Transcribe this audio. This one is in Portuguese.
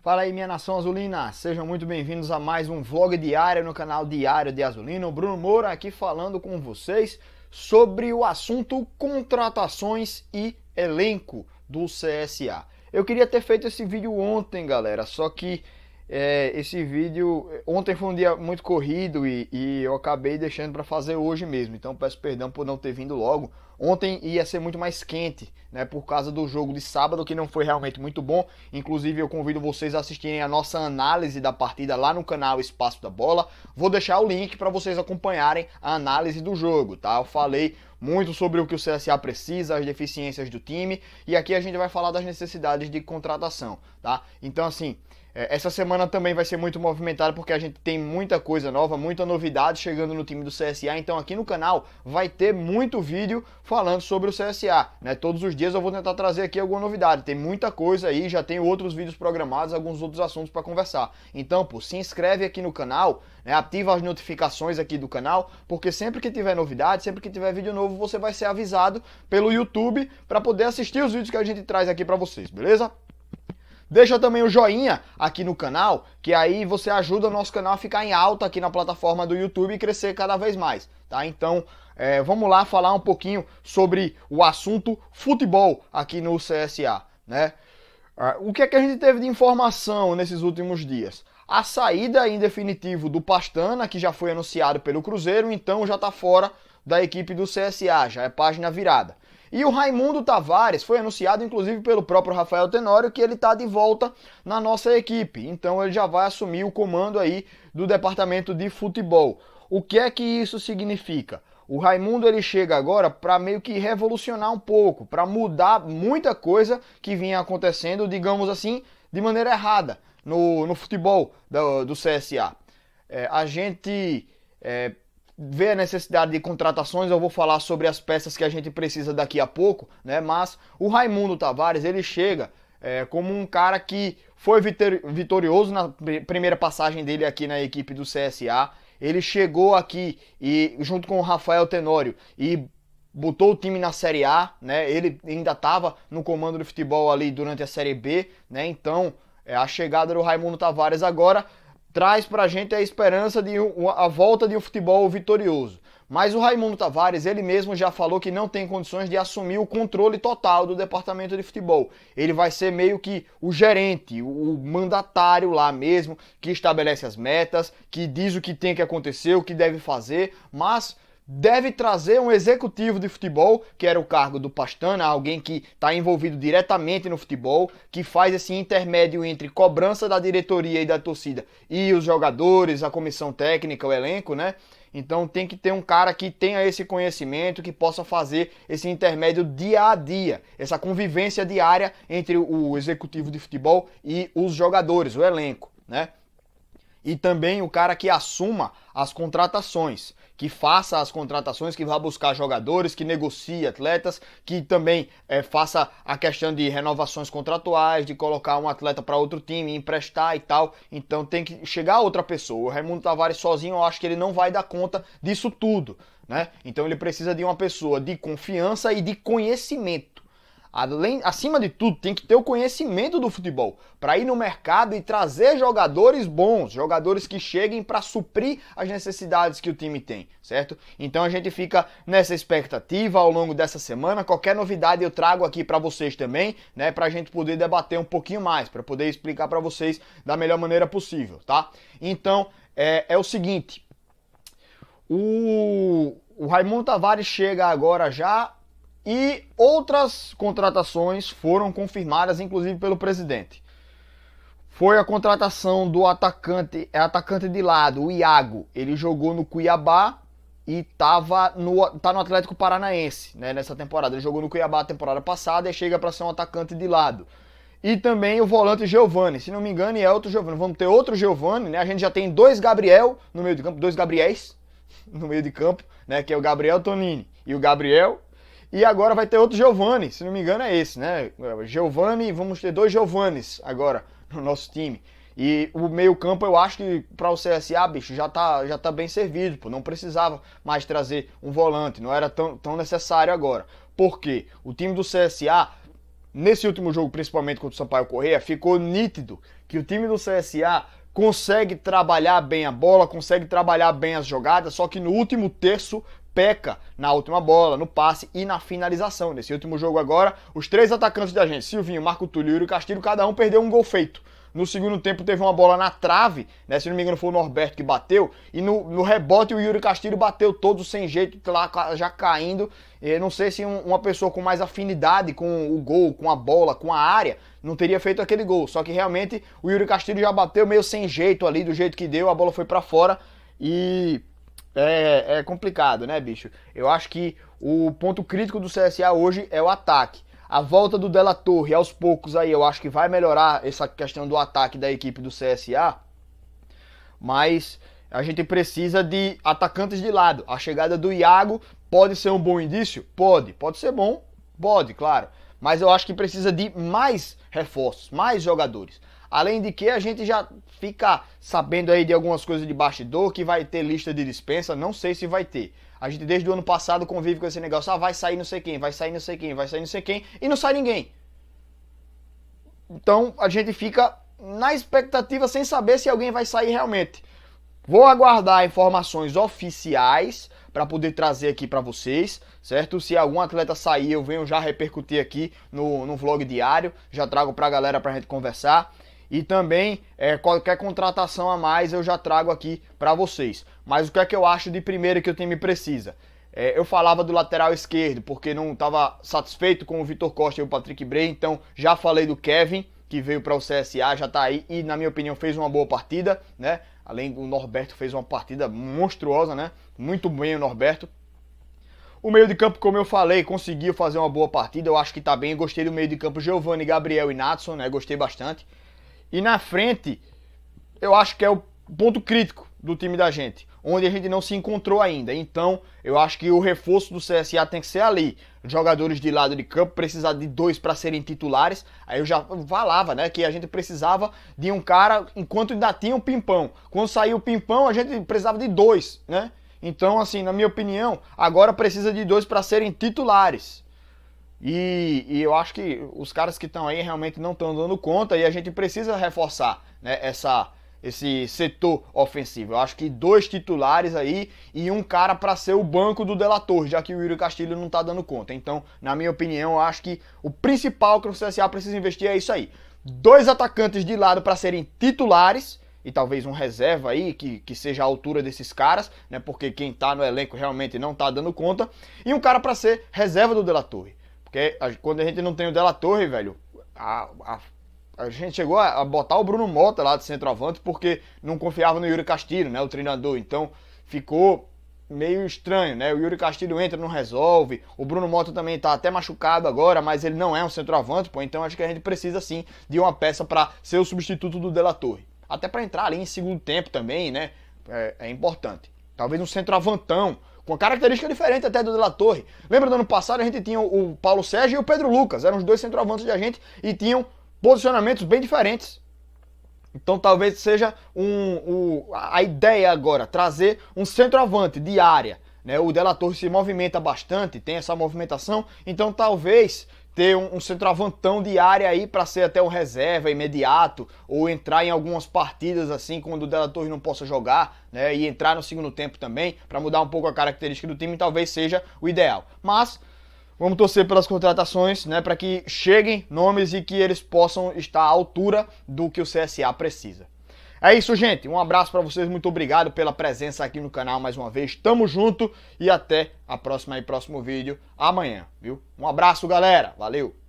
Fala aí, minha nação azulina! Sejam muito bem-vindos a mais um vlog diário no canal Diário de Azulina. O Bruno Moura aqui falando com vocês sobre o assunto contratações e elenco do CSA. Eu queria ter feito esse vídeo ontem, galera, só que é, esse vídeo. Ontem foi um dia muito corrido e, e eu acabei deixando para fazer hoje mesmo. Então peço perdão por não ter vindo logo. Ontem ia ser muito mais quente, né? Por causa do jogo de sábado, que não foi realmente muito bom. Inclusive, eu convido vocês a assistirem a nossa análise da partida lá no canal Espaço da Bola. Vou deixar o link para vocês acompanharem a análise do jogo, tá? Eu falei muito sobre o que o CSA precisa, as deficiências do time, e aqui a gente vai falar das necessidades de contratação, tá? Então, assim. É, essa semana também vai ser muito movimentada porque a gente tem muita coisa nova, muita novidade chegando no time do CSA. Então aqui no canal vai ter muito vídeo falando sobre o CSA. Né? Todos os dias eu vou tentar trazer aqui alguma novidade. Tem muita coisa aí, já tenho outros vídeos programados, alguns outros assuntos para conversar. Então, pô, se inscreve aqui no canal, né? ativa as notificações aqui do canal, porque sempre que tiver novidade, sempre que tiver vídeo novo, você vai ser avisado pelo YouTube para poder assistir os vídeos que a gente traz aqui para vocês, beleza? Deixa também o joinha aqui no canal, que aí você ajuda o nosso canal a ficar em alta aqui na plataforma do YouTube e crescer cada vez mais, tá? Então, é, vamos lá falar um pouquinho sobre o assunto futebol aqui no CSA, né? Ah, o que é que a gente teve de informação nesses últimos dias? A saída em definitivo do Pastana, que já foi anunciado pelo Cruzeiro, então já está fora da equipe do CSA, já é página virada. E o Raimundo Tavares foi anunciado, inclusive, pelo próprio Rafael Tenório, que ele está de volta na nossa equipe. Então ele já vai assumir o comando aí do departamento de futebol. O que é que isso significa? O Raimundo ele chega agora para meio que revolucionar um pouco, para mudar muita coisa que vinha acontecendo, digamos assim, de maneira errada no, no futebol do, do CSA. É, a gente é, ver a necessidade de contratações, eu vou falar sobre as peças que a gente precisa daqui a pouco, né? Mas o Raimundo Tavares, ele chega é, como um cara que foi vitorioso na primeira passagem dele aqui na equipe do CSA. Ele chegou aqui e junto com o Rafael Tenório e botou o time na Série A, né? Ele ainda estava no comando do futebol ali durante a Série B, né? Então, é, a chegada do Raimundo Tavares agora traz para a gente a esperança de um, a volta de um futebol vitorioso. Mas o Raimundo Tavares, ele mesmo já falou que não tem condições de assumir o controle total do departamento de futebol. Ele vai ser meio que o gerente, o mandatário lá mesmo, que estabelece as metas, que diz o que tem que acontecer, o que deve fazer, mas deve trazer um executivo de futebol, que era o cargo do Pastana, alguém que está envolvido diretamente no futebol, que faz esse intermédio entre cobrança da diretoria e da torcida e os jogadores, a comissão técnica, o elenco, né? Então tem que ter um cara que tenha esse conhecimento, que possa fazer esse intermédio dia a dia, essa convivência diária entre o executivo de futebol e os jogadores, o elenco, né? e também o cara que assuma as contratações, que faça as contratações, que vá buscar jogadores, que negocie atletas, que também é, faça a questão de renovações contratuais, de colocar um atleta para outro time, emprestar e tal. Então tem que chegar outra pessoa. O Raimundo Tavares sozinho, eu acho que ele não vai dar conta disso tudo, né? Então ele precisa de uma pessoa de confiança e de conhecimento Além, acima de tudo, tem que ter o conhecimento do futebol para ir no mercado e trazer jogadores bons, jogadores que cheguem para suprir as necessidades que o time tem, certo? Então a gente fica nessa expectativa ao longo dessa semana. Qualquer novidade eu trago aqui para vocês também, né? Para a gente poder debater um pouquinho mais, para poder explicar para vocês da melhor maneira possível, tá? Então é, é o seguinte. O, o Raimundo Tavares chega agora já e outras contratações foram confirmadas, inclusive pelo presidente. Foi a contratação do atacante, é atacante de lado, o Iago. Ele jogou no Cuiabá e tava no, tá no Atlético Paranaense né, nessa temporada. Ele jogou no Cuiabá a temporada passada e chega para ser um atacante de lado. E também o volante Giovani, se não me engano, é outro Giovani. Vamos ter outro Giovani, né? A gente já tem dois Gabriel no meio de campo, dois Gabriéis no meio de campo, né? Que é o Gabriel Tonini e o Gabriel e agora vai ter outro Giovani, se não me engano é esse, né? Giovani, vamos ter dois Giovanes agora no nosso time. E o meio-campo eu acho que para o CSA, bicho, já tá, já tá bem servido, pô. Não precisava mais trazer um volante, não era tão, tão necessário agora. Porque o time do CSA, nesse último jogo, principalmente contra o Sampaio Correia, ficou nítido que o time do CSA consegue trabalhar bem a bola, consegue trabalhar bem as jogadas, só que no último terço peca na última bola, no passe e na finalização. Nesse último jogo agora, os três atacantes da gente, Silvinho, Marco Túlio e Yuri Castilho, cada um perdeu um gol feito. No segundo tempo teve uma bola na trave, né? Se não me engano foi o Norberto que bateu. E no, no rebote o Yuri Castilho bateu todo sem jeito, lá já caindo. não sei se um, uma pessoa com mais afinidade com o gol, com a bola, com a área, não teria feito aquele gol. Só que realmente o Yuri Castilho já bateu meio sem jeito ali, do jeito que deu, a bola foi para fora. E é, é complicado, né, bicho? Eu acho que o ponto crítico do CSA hoje é o ataque. A volta do Della Torre aos poucos aí, eu acho que vai melhorar essa questão do ataque da equipe do CSA. Mas a gente precisa de atacantes de lado. A chegada do Iago pode ser um bom indício? Pode. Pode ser bom? Pode, claro. Mas eu acho que precisa de mais reforços, mais jogadores. Além de que a gente já fica sabendo aí de algumas coisas de bastidor, que vai ter lista de dispensa, não sei se vai ter. A gente desde o ano passado convive com esse negócio, ah, vai sair não sei quem, vai sair não sei quem, vai sair não sei quem, e não sai ninguém. Então a gente fica na expectativa sem saber se alguém vai sair realmente. Vou aguardar informações oficiais para poder trazer aqui para vocês, certo? Se algum atleta sair, eu venho já repercutir aqui no, no vlog diário, já trago para a galera para a gente conversar e também é, qualquer contratação a mais eu já trago aqui para vocês. Mas o que é que eu acho de primeira que o time precisa? É, eu falava do lateral esquerdo porque não estava satisfeito com o Vitor Costa e o Patrick Bray, então já falei do Kevin que veio para o CSA, já está aí e na minha opinião fez uma boa partida, né? Além do Norberto fez uma partida monstruosa, né? Muito bem o Norberto. O meio de campo, como eu falei, conseguiu fazer uma boa partida, eu acho que está bem, gostei do meio de campo Giovani, Gabriel e Natson, né? Gostei bastante. E na frente, eu acho que é o ponto crítico do time da gente, onde a gente não se encontrou ainda. Então, eu acho que o reforço do CSA tem que ser ali. Jogadores de lado de campo precisar de dois para serem titulares. Aí eu já falava, né, que a gente precisava de um cara enquanto ainda tinha o um Pimpão. Quando saiu o Pimpão, a gente precisava de dois, né? Então, assim, na minha opinião, agora precisa de dois para serem titulares. E, e, eu acho que os caras que estão aí realmente não estão dando conta e a gente precisa reforçar né, essa, esse setor ofensivo. Eu acho que dois titulares aí e um cara para ser o banco do delator, já que o Yuri Castilho não está dando conta. Então, na minha opinião, eu acho que o principal que o CSA precisa investir é isso aí. Dois atacantes de lado para serem titulares e talvez um reserva aí que, que seja a altura desses caras, né? Porque quem está no elenco realmente não está dando conta. E um cara para ser reserva do delator. Porque a, quando a gente não tem o Dela Torre, velho, a, a, a gente chegou a, botar o Bruno Mota lá de centroavante porque não confiava no Yuri Castilho, né? O treinador. Então ficou meio estranho, né? O Yuri Castilho entra, não resolve. O Bruno Mota também tá até machucado agora, mas ele não é um centroavante, pô. Então acho que a gente precisa sim de uma peça para ser o substituto do Dela Torre. Até para entrar ali em segundo tempo também, né? É, é importante. Talvez um centroavantão com característica diferente até do De La Torre. Lembra do ano passado a gente tinha o Paulo Sérgio e o Pedro Lucas, eram os dois centroavantes de a gente e tinham posicionamentos bem diferentes. Então talvez seja um, um, a ideia agora, trazer um centroavante de área né? O Dela Torre se movimenta bastante, tem essa movimentação, então talvez ter um, um centroavantão de área aí para ser até um reserva imediato ou entrar em algumas partidas assim quando o Dela Torre não possa jogar, né, e entrar no segundo tempo também para mudar um pouco a característica do time, talvez seja o ideal. Mas Vamos torcer pelas contratações, né, para que cheguem nomes e que eles possam estar à altura do que o CSA precisa. É isso, gente. Um abraço para vocês. Muito obrigado pela presença aqui no canal mais uma vez. Tamo junto e até a próxima e próximo vídeo amanhã, viu? Um abraço, galera. Valeu.